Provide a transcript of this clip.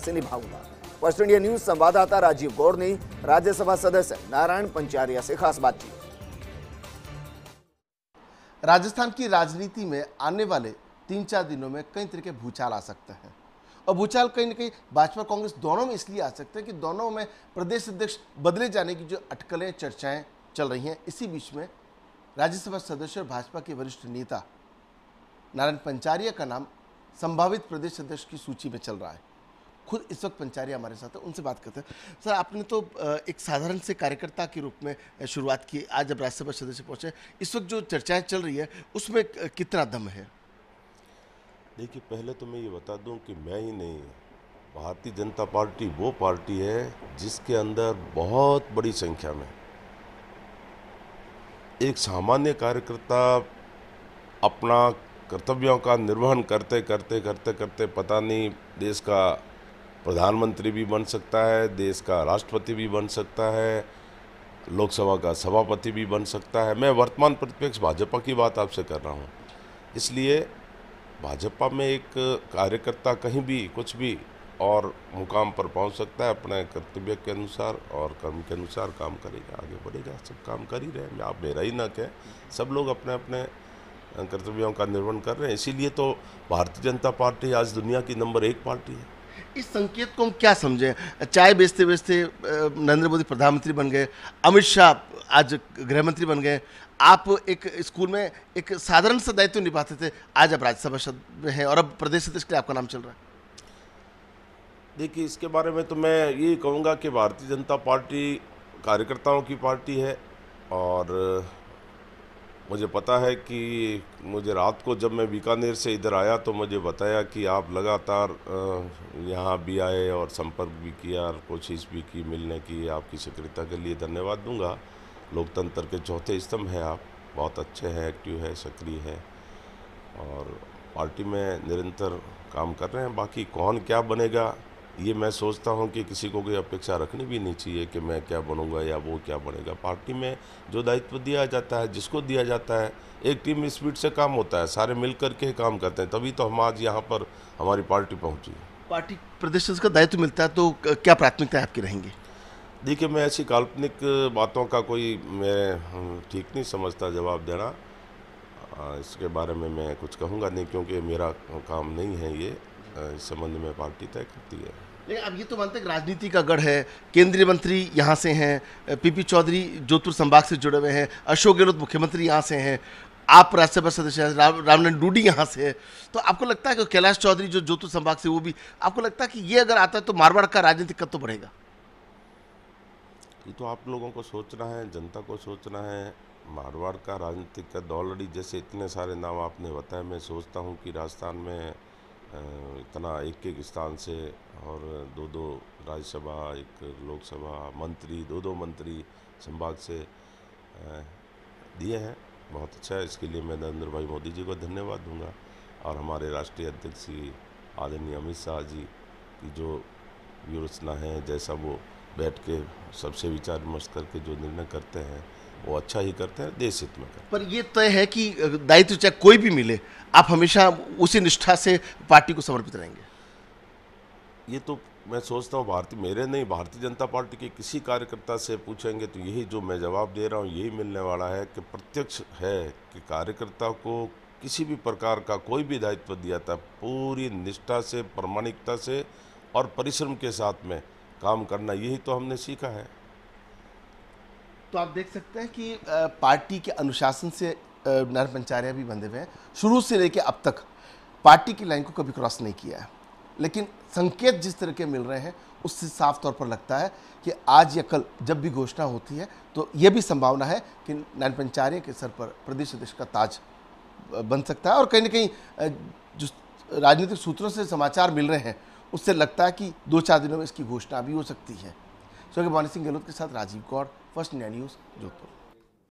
से निभाऊंगा waste India news संवाददाता राजीव गौड़ ने राज्यसभा सदस्य नारायण पंचारिया से खास बातचीत राजस्थान की राजनीति में आने वाले तीन चार दिनों में कई तरह के भूचाल आ सकते हैं और भूचाल कहीं ना कहीं भाजपा कांग्रेस दोनों में इसलिए आ सकते हैं कि दोनों में प्रदेश अध्यक्ष बदले जाने की जो अटकलें चर्चाएं चल रही हैं इसी बीच में राज्यसभा सदस्य और भाजपा के वरिष्ठ नेता नारायण पंचारिया का नाम संभावित प्रदेश अध्यक्ष की सूची में चल रहा है खुद इस वक्त पंचारी हमारे साथ है उनसे बात करते हैं सर आपने तो एक साधारण से कार्यकर्ता के रूप में शुरुआत की आज जब राज्यसभा सदस्य पहुंचे इस वक्त जो चर्चाएं चल रही है उसमें कितना दम है देखिए पहले तो मैं ये बता दूं कि मैं ही नहीं भारतीय जनता पार्टी वो पार्टी है जिसके अंदर बहुत बड़ी संख्या में एक सामान्य कार्यकर्ता अपना कर्तव्यों का निर्वहन करते करते करते करते पता नहीं देश का प्रधानमंत्री भी बन सकता है देश का राष्ट्रपति भी बन सकता है लोकसभा का सभापति भी बन सकता है मैं वर्तमान प्रतिपक्ष भाजपा की बात आपसे कर रहा हूँ इसलिए भाजपा में एक कार्यकर्ता कहीं भी कुछ भी और मुकाम पर पहुंच सकता है अपने कर्तव्य के अनुसार और कर्म के अनुसार काम करेगा आगे बढ़ेगा सब काम कर ही रहे आप मेरा ही ना कहें सब लोग अपने अपने कर्तव्यों का निर्वहन कर रहे हैं इसीलिए तो भारतीय जनता पार्टी आज दुनिया की नंबर एक पार्टी है इस संकेत को हम क्या समझें चाय बेचते बेचते नरेंद्र मोदी प्रधानमंत्री बन गए अमित शाह आज गृहमंत्री बन गए आप एक स्कूल में एक साधारण सा दायित्व निभाते थे आज आप राज्यसभा में हैं और अब प्रदेश अध्यक्ष के लिए आपका नाम चल रहा है देखिए इसके बारे में तो मैं ये कहूँगा कि भारतीय जनता पार्टी कार्यकर्ताओं की पार्टी है और मुझे पता है कि मुझे रात को जब मैं बीकानेर से इधर आया तो मुझे बताया कि आप लगातार यहाँ भी आए और संपर्क भी किया और कोशिश भी की मिलने की आपकी सक्रियता के लिए धन्यवाद दूंगा लोकतंत्र के चौथे स्तंभ हैं आप बहुत अच्छे हैं एक्टिव हैं सक्रिय हैं और पार्टी में निरंतर काम कर रहे हैं बाकी कौन क्या बनेगा ये मैं सोचता हूँ कि किसी को कोई अपेक्षा रखनी भी नहीं चाहिए कि मैं क्या बनूंगा या वो क्या बनेगा पार्टी में जो दायित्व दिया जाता है जिसको दिया जाता है एक टीम स्पीड से काम होता है सारे मिल करके काम करते हैं तभी तो हम आज यहाँ पर हमारी पार्टी पहुँची पार्टी प्रदेश का दायित्व मिलता है तो क्या प्राथमिकता आपकी रहेंगी देखिए मैं ऐसी काल्पनिक बातों का कोई मैं हम्म, ठीक नहीं समझता जवाब देना इसके बारे में मैं कुछ कहूँगा नहीं क्योंकि मेरा काम नहीं है ये इस संबंध में पार्टी तय करती है लेकिन अब ये तो मानते हैं राजनीति का गढ़ है केंद्रीय मंत्री यहाँ से हैं पीपी चौधरी जोधपुर संभाग से जुड़े हुए हैं अशोक गहलोत मुख्यमंत्री यहाँ से हैं आप राज्यसभा सदस्य हैं राम रामनंद डूडी यहाँ से है तो आपको लगता है कि कैलाश चौधरी जो जोधपुर संभाग से वो भी आपको लगता है कि ये अगर आता है तो मारवाड़ का राजनीतिक तत्व तो बढ़ेगा ये तो आप लोगों को सोचना है जनता को सोचना है मारवाड़ का राजनीतिक कद ऑलरेडी जैसे इतने सारे नाम आपने बताए मैं सोचता हूँ कि राजस्थान में इतना एक एक स्थान से और दो दो राज्यसभा एक लोकसभा मंत्री दो दो मंत्री संभाग से दिए हैं बहुत अच्छा है इसके लिए मैं नरेंद्र भाई मोदी जी को धन्यवाद दूंगा और हमारे राष्ट्रीय अध्यक्ष श्री आदरणीय अमित शाह जी की जो योजना है जैसा वो बैठ के सबसे विचार विमर्श करके जो निर्णय करते हैं वो अच्छा ही करते हैं देश हित में करते पर ये तय है कि दायित्व चाहे कोई भी मिले आप हमेशा उसी निष्ठा से पार्टी को समर्पित रहेंगे ये तो मैं सोचता हूँ भारतीय मेरे नहीं भारतीय जनता पार्टी के किसी कार्यकर्ता से पूछेंगे तो यही जो मैं जवाब दे रहा हूँ यही मिलने वाला है कि प्रत्यक्ष है कि कार्यकर्ता को किसी भी प्रकार का कोई भी दायित्व दिया था पूरी निष्ठा से प्रामाणिकता से और परिश्रम के साथ में काम करना यही तो हमने सीखा है तो आप देख सकते हैं कि पार्टी के अनुशासन से नर पंचार्य भी बंधे हुए हैं शुरू से लेके अब तक पार्टी की लाइन को कभी क्रॉस नहीं किया है लेकिन संकेत जिस तरह के मिल रहे हैं उससे साफ तौर पर लगता है कि आज या कल जब भी घोषणा होती है तो यह भी संभावना है कि नारायण पंचार्य के सर पर प्रदेश अध्यक्ष का ताज बन सकता है और कहीं ना कहीं जो राजनीतिक सूत्रों से समाचार मिल रहे हैं उससे लगता है कि दो चार दिनों में इसकी घोषणा भी हो सकती है सोगे बॉनी सिंह गहलोत के साथ Rajeev Kaur first India news Jodhpur